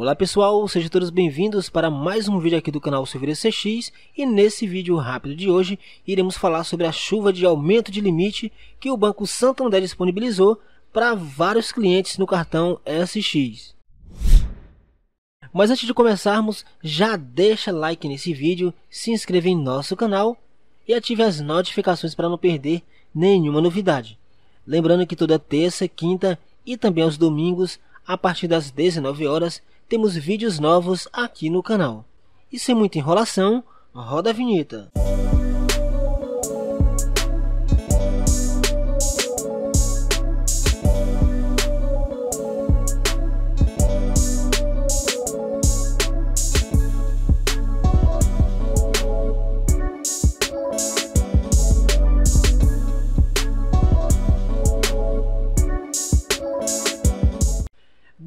Olá pessoal, sejam todos bem-vindos para mais um vídeo aqui do canal Silveira CX e nesse vídeo rápido de hoje iremos falar sobre a chuva de aumento de limite que o Banco Santander disponibilizou para vários clientes no cartão SX. Mas antes de começarmos, já deixa like nesse vídeo, se inscreva em nosso canal e ative as notificações para não perder nenhuma novidade. Lembrando que toda terça, quinta e também aos domingos, a partir das 19 horas, temos vídeos novos aqui no canal. E sem muita enrolação, roda a vinheta.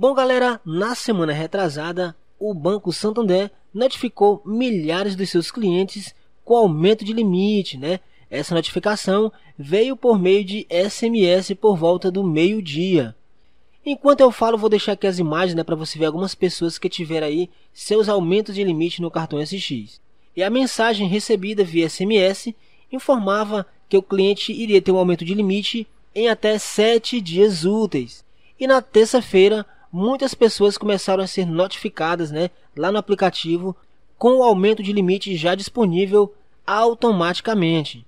Bom, galera, na semana retrasada, o Banco Santander notificou milhares dos seus clientes com aumento de limite, né? Essa notificação veio por meio de SMS por volta do meio-dia. Enquanto eu falo, vou deixar aqui as imagens né, para você ver algumas pessoas que tiveram aí seus aumentos de limite no cartão SX. E a mensagem recebida via SMS informava que o cliente iria ter um aumento de limite em até 7 dias úteis. E na terça-feira, muitas pessoas começaram a ser notificadas né, lá no aplicativo com o aumento de limite já disponível automaticamente.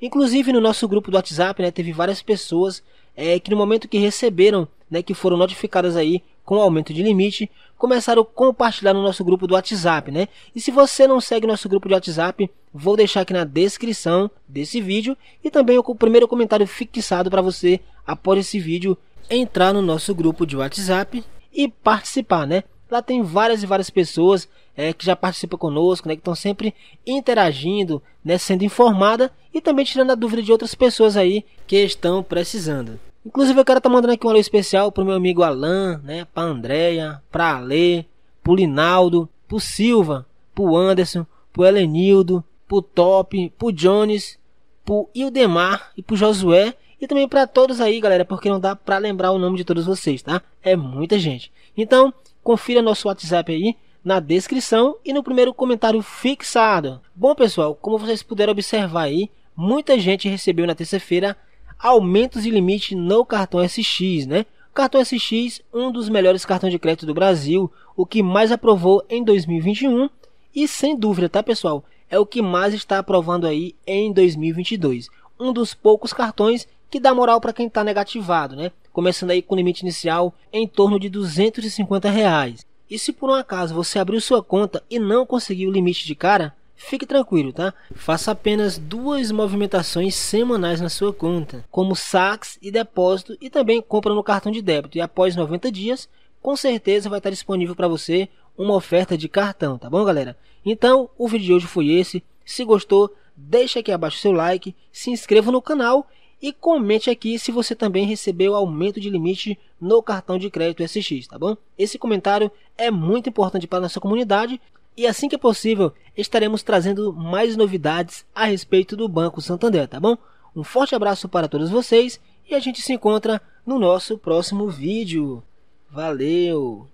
Inclusive no nosso grupo do WhatsApp né, teve várias pessoas é, que no momento que receberam, né, que foram notificadas aí com o aumento de limite, começaram a compartilhar no nosso grupo do WhatsApp, né? E se você não segue nosso grupo de WhatsApp, vou deixar aqui na descrição desse vídeo e também o primeiro comentário fixado para você após esse vídeo entrar no nosso grupo de WhatsApp e participar, né? Lá tem várias e várias pessoas é, que já participam conosco, né? Que estão sempre interagindo, né? Sendo informada e também tirando a dúvida de outras pessoas aí que estão precisando. Inclusive eu quero estar tá mandando aqui um alô especial pro meu amigo Alan, né? Pra Andréia, pra Alê, pro Linaldo, pro Silva, pro Anderson, pro Helenildo, pro Top, pro Jones, pro Ildemar e pro Josué e também para todos aí, galera, porque não dá para lembrar o nome de todos vocês, tá? É muita gente. Então, confira nosso WhatsApp aí na descrição e no primeiro comentário fixado. Bom, pessoal, como vocês puderam observar aí, muita gente recebeu na terça-feira aumentos de limite no cartão SX, né? Cartão SX, um dos melhores cartões de crédito do Brasil, o que mais aprovou em 2021 e sem dúvida, tá, pessoal? É o que mais está aprovando aí em 2022. Um dos poucos cartões que dá moral para quem está negativado, né? Começando aí com o limite inicial em torno de 250 reais. E se por um acaso você abriu sua conta e não conseguiu o limite de cara, fique tranquilo, tá? Faça apenas duas movimentações semanais na sua conta, como saques e depósito e também compra no cartão de débito. E após 90 dias, com certeza vai estar disponível para você uma oferta de cartão, tá bom, galera? Então, o vídeo de hoje foi esse. Se gostou, deixa aqui abaixo seu like, se inscreva no canal e comente aqui se você também recebeu aumento de limite no cartão de crédito SX, tá bom? Esse comentário é muito importante para a nossa comunidade e assim que possível estaremos trazendo mais novidades a respeito do Banco Santander, tá bom? Um forte abraço para todos vocês e a gente se encontra no nosso próximo vídeo. Valeu!